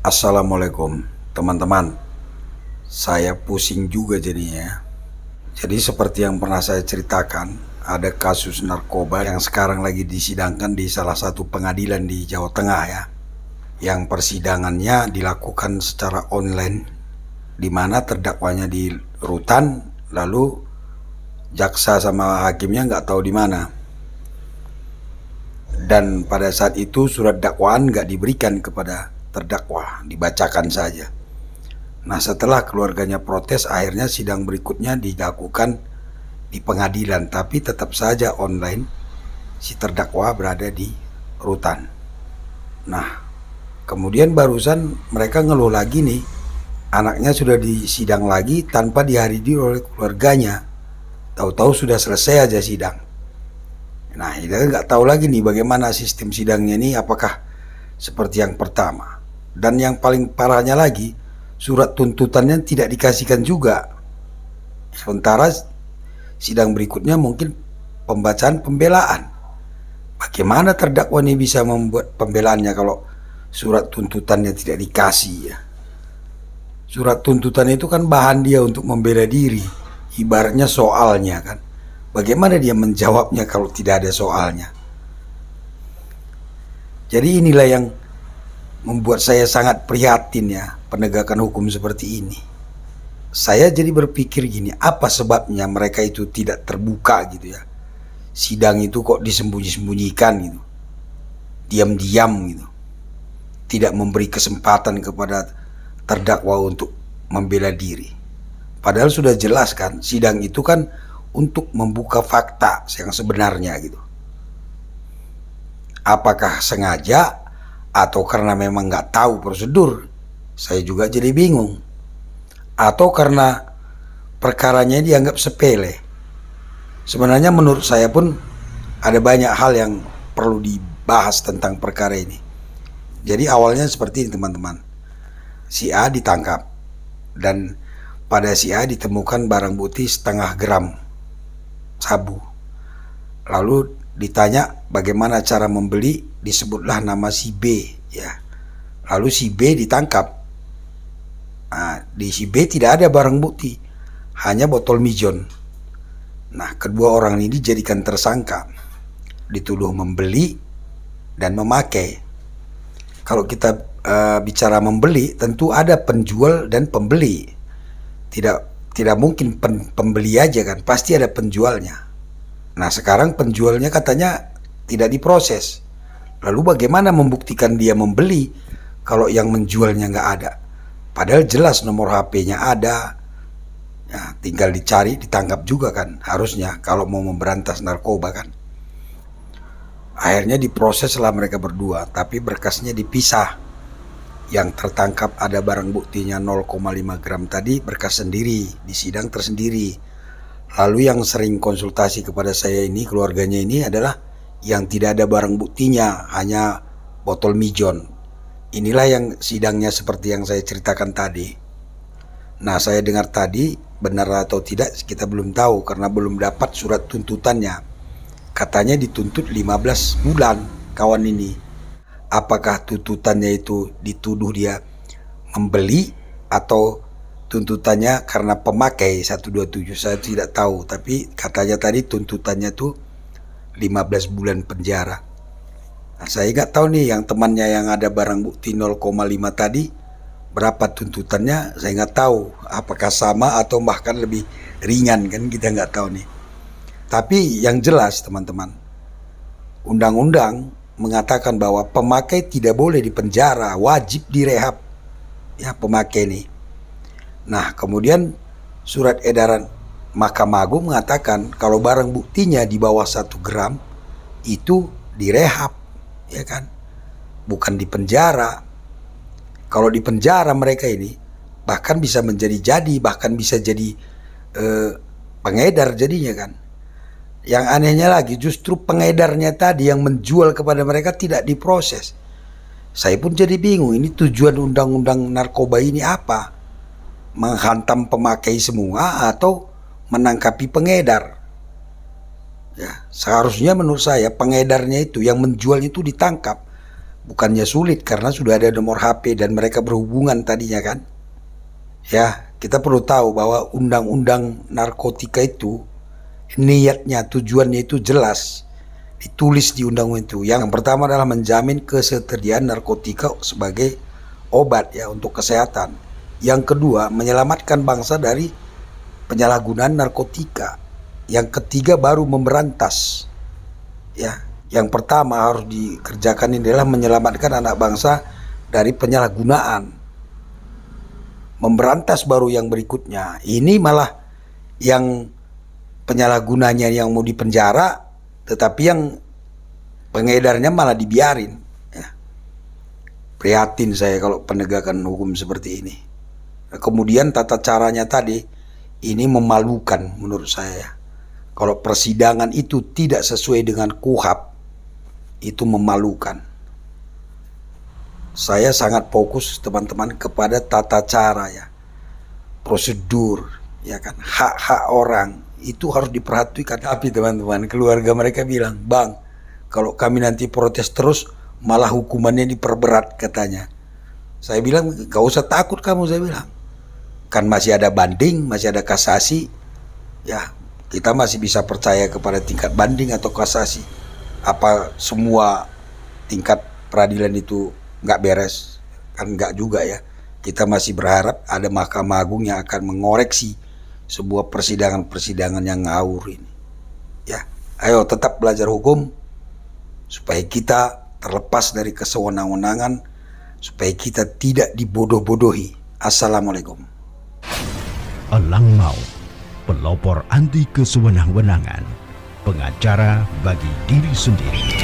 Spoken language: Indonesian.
Assalamualaikum teman-teman Saya pusing juga jadinya Jadi seperti yang pernah saya ceritakan Ada kasus narkoba yang sekarang lagi disidangkan di salah satu pengadilan di Jawa Tengah ya Yang persidangannya dilakukan secara online di mana terdakwanya di rutan lalu jaksa sama hakimnya nggak tahu di mana dan pada saat itu surat dakwaan nggak diberikan kepada terdakwa dibacakan saja. Nah setelah keluarganya protes akhirnya sidang berikutnya dilakukan di pengadilan tapi tetap saja online si terdakwa berada di rutan. Nah kemudian barusan mereka ngeluh lagi nih anaknya sudah disidang lagi tanpa dihadiri oleh keluarganya. Tahu-tahu sudah selesai aja sidang. Nah kita nggak tahu lagi nih bagaimana sistem sidangnya ini apakah seperti yang pertama dan yang paling parahnya lagi, surat tuntutannya tidak dikasihkan juga. Sementara sidang berikutnya mungkin pembacaan pembelaan. Bagaimana terdakwa ini bisa membuat pembelaannya kalau surat tuntutannya tidak dikasih ya? Surat tuntutan itu kan bahan dia untuk membela diri, ibaratnya soalnya kan. Bagaimana dia menjawabnya kalau tidak ada soalnya? Jadi inilah yang membuat saya sangat prihatin ya penegakan hukum seperti ini. Saya jadi berpikir gini, apa sebabnya mereka itu tidak terbuka gitu ya. Sidang itu kok disembunyi-sembunyikan gitu. Diam-diam gitu. Tidak memberi kesempatan kepada terdakwa untuk membela diri. Padahal sudah jelas kan, sidang itu kan untuk membuka fakta yang sebenarnya gitu. Apakah sengaja atau karena memang nggak tahu prosedur, saya juga jadi bingung. Atau karena perkaranya dianggap sepele. Sebenarnya menurut saya pun ada banyak hal yang perlu dibahas tentang perkara ini. Jadi awalnya seperti ini teman-teman. Si A ditangkap dan pada si A ditemukan barang bukti setengah gram sabu. Lalu ditanya bagaimana cara membeli disebutlah nama si B ya lalu si B ditangkap nah, di si B tidak ada barang bukti hanya botol mijon nah kedua orang ini dijadikan tersangka dituduh membeli dan memakai kalau kita e, bicara membeli tentu ada penjual dan pembeli tidak tidak mungkin pen, pembeli aja kan pasti ada penjualnya Nah sekarang penjualnya katanya tidak diproses. Lalu bagaimana membuktikan dia membeli kalau yang menjualnya nggak ada? Padahal jelas nomor HP-nya ada. Nah, tinggal dicari, ditangkap juga kan harusnya kalau mau memberantas narkoba kan. Akhirnya diproses lah mereka berdua, tapi berkasnya dipisah. Yang tertangkap ada barang buktinya 0,5 gram tadi berkas sendiri, di sidang tersendiri Lalu yang sering konsultasi kepada saya ini keluarganya ini adalah yang tidak ada barang buktinya, hanya botol mijon. Inilah yang sidangnya seperti yang saya ceritakan tadi. Nah, saya dengar tadi benar atau tidak kita belum tahu karena belum dapat surat tuntutannya. Katanya dituntut 15 bulan kawan ini. Apakah tuntutannya itu dituduh dia membeli atau tuntutannya karena pemakai 127 saya tidak tahu tapi katanya tadi tuntutannya tuh 15 bulan penjara nah, saya nggak tahu nih yang temannya yang ada barang bukti 0,5 tadi berapa tuntutannya saya nggak tahu apakah sama atau bahkan lebih ringan kan kita nggak tahu nih tapi yang jelas teman-teman undang-undang mengatakan bahwa pemakai tidak boleh dipenjara wajib direhab ya pemakai nih Nah, kemudian surat edaran Mahkamah Agung mengatakan kalau barang buktinya di bawah satu gram itu direhab, ya kan? Bukan di penjara. Kalau di penjara mereka ini bahkan bisa menjadi jadi, bahkan bisa jadi eh, pengedar jadinya kan. Yang anehnya lagi justru pengedarnya tadi yang menjual kepada mereka tidak diproses. Saya pun jadi bingung ini tujuan undang-undang narkoba ini apa? menghantam pemakai semua atau menangkapi pengedar. Ya, seharusnya menurut saya pengedarnya itu yang menjualnya itu ditangkap. Bukannya sulit karena sudah ada nomor HP dan mereka berhubungan tadinya kan. Ya, kita perlu tahu bahwa undang-undang narkotika itu niatnya, tujuannya itu jelas ditulis di undang-undang itu. Yang pertama adalah menjamin kesediaan narkotika sebagai obat ya untuk kesehatan. Yang kedua, menyelamatkan bangsa dari penyalahgunaan narkotika. Yang ketiga baru memberantas. Ya, yang pertama harus dikerjakan ini adalah menyelamatkan anak bangsa dari penyalahgunaan. Memberantas baru yang berikutnya. Ini malah yang penyalahgunanya yang mau dipenjara, tetapi yang pengedarnya malah dibiarin. Ya. Prihatin saya kalau penegakan hukum seperti ini. Kemudian tata caranya tadi ini memalukan menurut saya. Ya. Kalau persidangan itu tidak sesuai dengan kuhab itu memalukan. Saya sangat fokus teman-teman kepada tata cara ya. Prosedur ya kan hak-hak orang itu harus diperhatikan. Tapi teman-teman keluarga mereka bilang, "Bang, kalau kami nanti protes terus malah hukumannya diperberat katanya." Saya bilang, "Gak usah takut kamu," saya bilang kan masih ada banding, masih ada kasasi, ya kita masih bisa percaya kepada tingkat banding atau kasasi. Apa semua tingkat peradilan itu nggak beres? Kan nggak juga ya. Kita masih berharap ada Mahkamah Agung yang akan mengoreksi sebuah persidangan-persidangan yang ngawur ini. Ya, ayo tetap belajar hukum supaya kita terlepas dari kesewenang-wenangan, supaya kita tidak dibodoh-bodohi. Assalamualaikum elang Mau, pelopor anti kesewenang-wenangan, pengacara bagi diri sendiri.